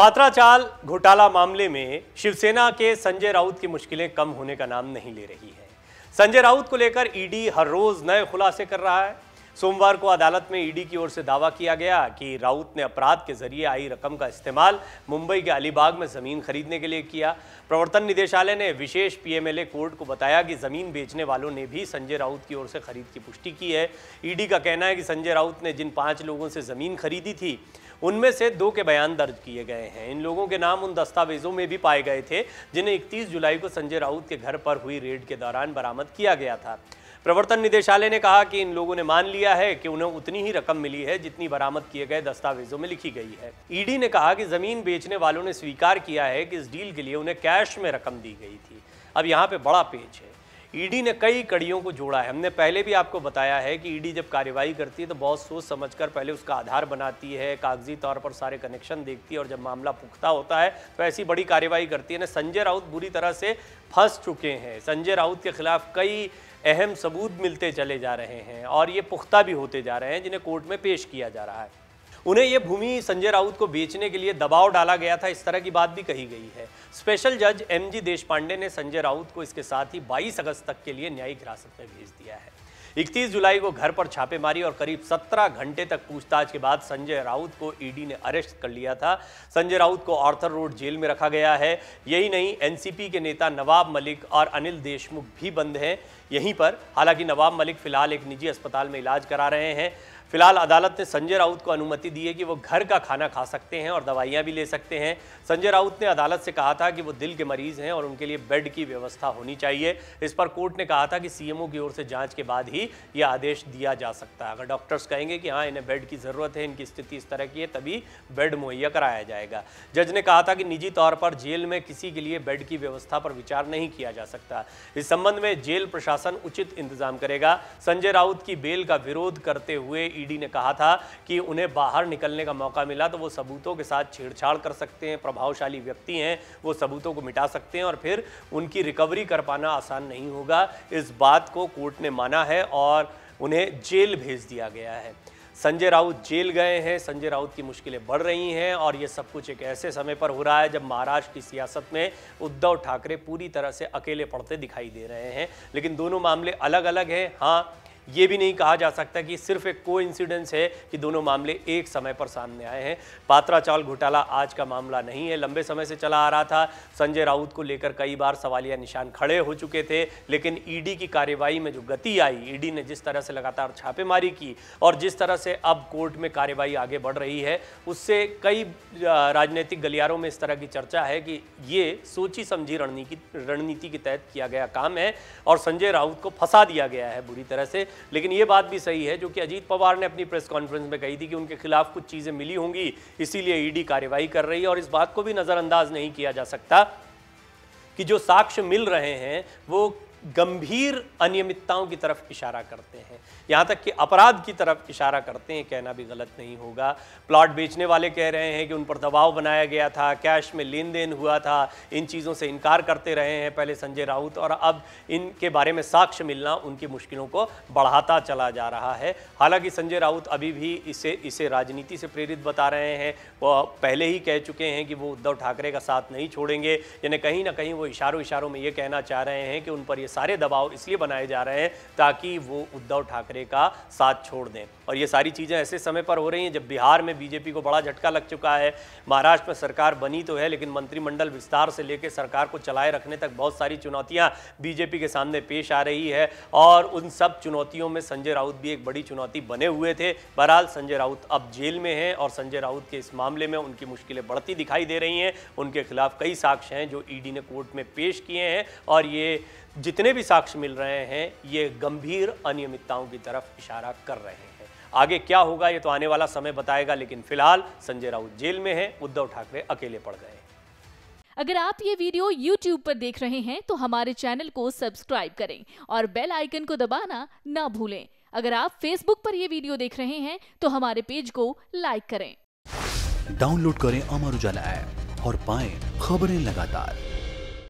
पात्राचाल घोटाला मामले में शिवसेना के संजय राउत की मुश्किलें कम होने का नाम नहीं ले रही है संजय राउत को लेकर ईडी हर रोज नए खुलासे कर रहा है सोमवार को अदालत में ईडी की ओर से दावा किया गया कि राउत ने अपराध के जरिए आई रकम का इस्तेमाल मुंबई के अलीबाग में ज़मीन खरीदने के लिए किया प्रवर्तन निदेशालय ने विशेष पीएमएलए कोर्ट को बताया कि ज़मीन बेचने वालों ने भी संजय राउत की ओर से खरीद की पुष्टि की है ईडी का कहना है कि संजय राउत ने जिन पाँच लोगों से ज़मीन खरीदी थी उनमें से दो के बयान दर्ज किए गए हैं इन लोगों के नाम उन दस्तावेजों में भी पाए गए थे जिन्हें 31 जुलाई को संजय राउत के घर पर हुई रेड के दौरान बरामद किया गया था प्रवर्तन निदेशालय ने कहा कि इन लोगों ने मान लिया है कि उन्हें उतनी ही रकम मिली है जितनी बरामद किए गए दस्तावेजों में लिखी गई है ईडी ने कहा कि जमीन बेचने वालों ने स्वीकार किया है कि इस डील के लिए उन्हें कैश में रकम दी गई थी अब यहाँ पे बड़ा पेज है ईडी ने कई कड़ियों को जोड़ा है हमने पहले भी आपको बताया है कि ईडी जब कार्यवाही करती है तो बहुत सोच समझकर पहले उसका आधार बनाती है कागजी तौर पर सारे कनेक्शन देखती है और जब मामला पुख्ता होता है तो ऐसी बड़ी कार्यवाही करती है ना संजय राउत बुरी तरह से फंस चुके हैं संजय राउत के खिलाफ कई अहम सबूत मिलते चले जा रहे हैं और ये पुख्ता भी होते जा रहे हैं जिन्हें कोर्ट में पेश किया जा रहा है उन्हें ये भूमि संजय राउत को बेचने के लिए दबाव डाला गया था इस तरह की बात भी कही गई है स्पेशल जज एम जी देश पांडे ने संजय राउत को इसके साथ ही 22 अगस्त तक के लिए न्यायिक हिरासत में भेज दिया है 31 जुलाई को घर पर छापेमारी और करीब 17 घंटे तक पूछताछ के बाद संजय राउत को ईडी ने अरेस्ट कर लिया था संजय राउत को आर्थर रोड जेल में रखा गया है यही नहीं एनसीपी के नेता नवाब मलिक और अनिल देशमुख भी बंद हैं यहीं पर हालांकि नवाब मलिक फ़िलहाल एक निजी अस्पताल में इलाज करा रहे हैं फिलहाल अदालत ने संजय राउत को अनुमति दी है कि वो घर का खाना खा सकते हैं और दवाइयाँ भी ले सकते हैं संजय राउत ने अदालत से कहा था कि वो दिल के मरीज हैं और उनके लिए बेड की व्यवस्था होनी चाहिए इस पर कोर्ट ने कहा था कि सीएमओ की ओर से जांच के बाद ही ये आदेश दिया जा सकता है अगर डॉक्टर्स कहेंगे कि हाँ इन्हें बेड की ज़रूरत है इनकी स्थिति इस तरह की है तभी बेड मुहैया कराया जाएगा जज ने कहा था कि निजी तौर पर जेल में किसी के लिए बेड की व्यवस्था पर विचार नहीं किया जा सकता इस संबंध में जेल प्रशासन प्रशासन उचित इंतजाम करेगा संजय राउत की बेल का विरोध करते हुए ईडी ने कहा था कि उन्हें बाहर निकलने का मौका मिला तो वो सबूतों के साथ छेड़छाड़ कर सकते हैं प्रभावशाली व्यक्ति हैं वो सबूतों को मिटा सकते हैं और फिर उनकी रिकवरी कर पाना आसान नहीं होगा इस बात को कोर्ट ने माना है और उन्हें जेल भेज दिया गया है संजय राउत जेल गए हैं संजय राउत की मुश्किलें बढ़ रही हैं और ये सब कुछ एक ऐसे समय पर हो रहा है जब महाराष्ट्र की सियासत में उद्धव ठाकरे पूरी तरह से अकेले पड़ते दिखाई दे रहे हैं लेकिन दोनों मामले अलग अलग हैं हाँ ये भी नहीं कहा जा सकता कि सिर्फ एक को है कि दोनों मामले एक समय पर सामने आए हैं पात्रा चावल घोटाला आज का मामला नहीं है लंबे समय से चला आ रहा था संजय राउत को लेकर कई बार सवालिया निशान खड़े हो चुके थे लेकिन ईडी e की कार्यवाही में जो गति आई ईडी e ने जिस तरह से लगातार छापेमारी की और जिस तरह से अब कोर्ट में कार्यवाही आगे बढ़ रही है उससे कई राजनीतिक गलियारों में इस तरह की चर्चा है कि ये सोची समझी रणनीति रणनीति के तहत किया गया काम है और संजय राउत को फंसा दिया गया है बुरी तरह से लेकिन ये बात भी सही है जो कि अजीत पवार ने अपनी प्रेस कॉन्फ्रेंस में कही थी कि उनके खिलाफ कुछ चीज़ें मिली होंगी इसीलिए ईडी कार्रवाई कर रही है और इस बात को भी नज़रअंदाज नहीं किया जा सकता कि जो साक्ष्य मिल रहे हैं वो गंभीर अनियमितताओं की तरफ इशारा करते हैं यहाँ तक कि अपराध की तरफ इशारा करते हैं कहना भी गलत नहीं होगा प्लॉट बेचने वाले कह रहे हैं कि उन पर दबाव बनाया गया था कैश में लेन देन हुआ था इन चीज़ों से इनकार करते रहे हैं पहले संजय राउत और अब इनके बारे में साक्ष्य मिलना उनकी मुश्किलों को बढ़ाता चला जा रहा है हालांकि संजय राउत अभी भी इसे इसे राजनीति से प्रेरित बता रहे हैं वो पहले ही कह चुके हैं कि वो उद्धव ठाकरे का साथ नहीं छोड़ेंगे यानी कहीं ना कहीं वो इशारों इशारों में ये कहना चाह रहे हैं कि उन पर यह सारे दबाव इसलिए बनाए जा रहे हैं ताकि वो उद्धव ठाकरे का साथ छोड़ दें और ये सारी चीज़ें ऐसे समय पर हो रही हैं जब बिहार में बीजेपी को बड़ा झटका लग चुका है महाराष्ट्र में सरकार बनी तो है लेकिन मंत्रिमंडल विस्तार से लेकर सरकार को चलाए रखने तक बहुत सारी चुनौतियाँ बीजेपी के सामने पेश आ रही है और उन सब चुनौतियों में संजय राउत भी एक बड़ी चुनौती बने हुए थे बहरहाल संजय राउत अब जेल में हैं और संजय राउत के इस मामले में उनकी मुश्किलें बढ़ती दिखाई दे रही हैं उनके खिलाफ कई साक्ष्य हैं जो ईडी ने कोर्ट में पेश किए हैं और ये जितने भी साक्ष्य मिल रहे हैं ये गंभीर अनियमितताओं की तरफ इशारा कर रहे हैं आगे क्या होगा ये तो आने वाला समय बताएगा लेकिन फिलहाल संजय राउत जेल में है उद्धव ठाकरे अकेले पड़ गए अगर आप ये वीडियो YouTube पर देख रहे हैं तो हमारे चैनल को सब्सक्राइब करें और बेल आइकन को दबाना ना भूलें अगर आप Facebook पर ये वीडियो देख रहे हैं तो हमारे पेज को लाइक करें डाउनलोड करें अमर उजाला ऐप और पाएं खबरें लगातार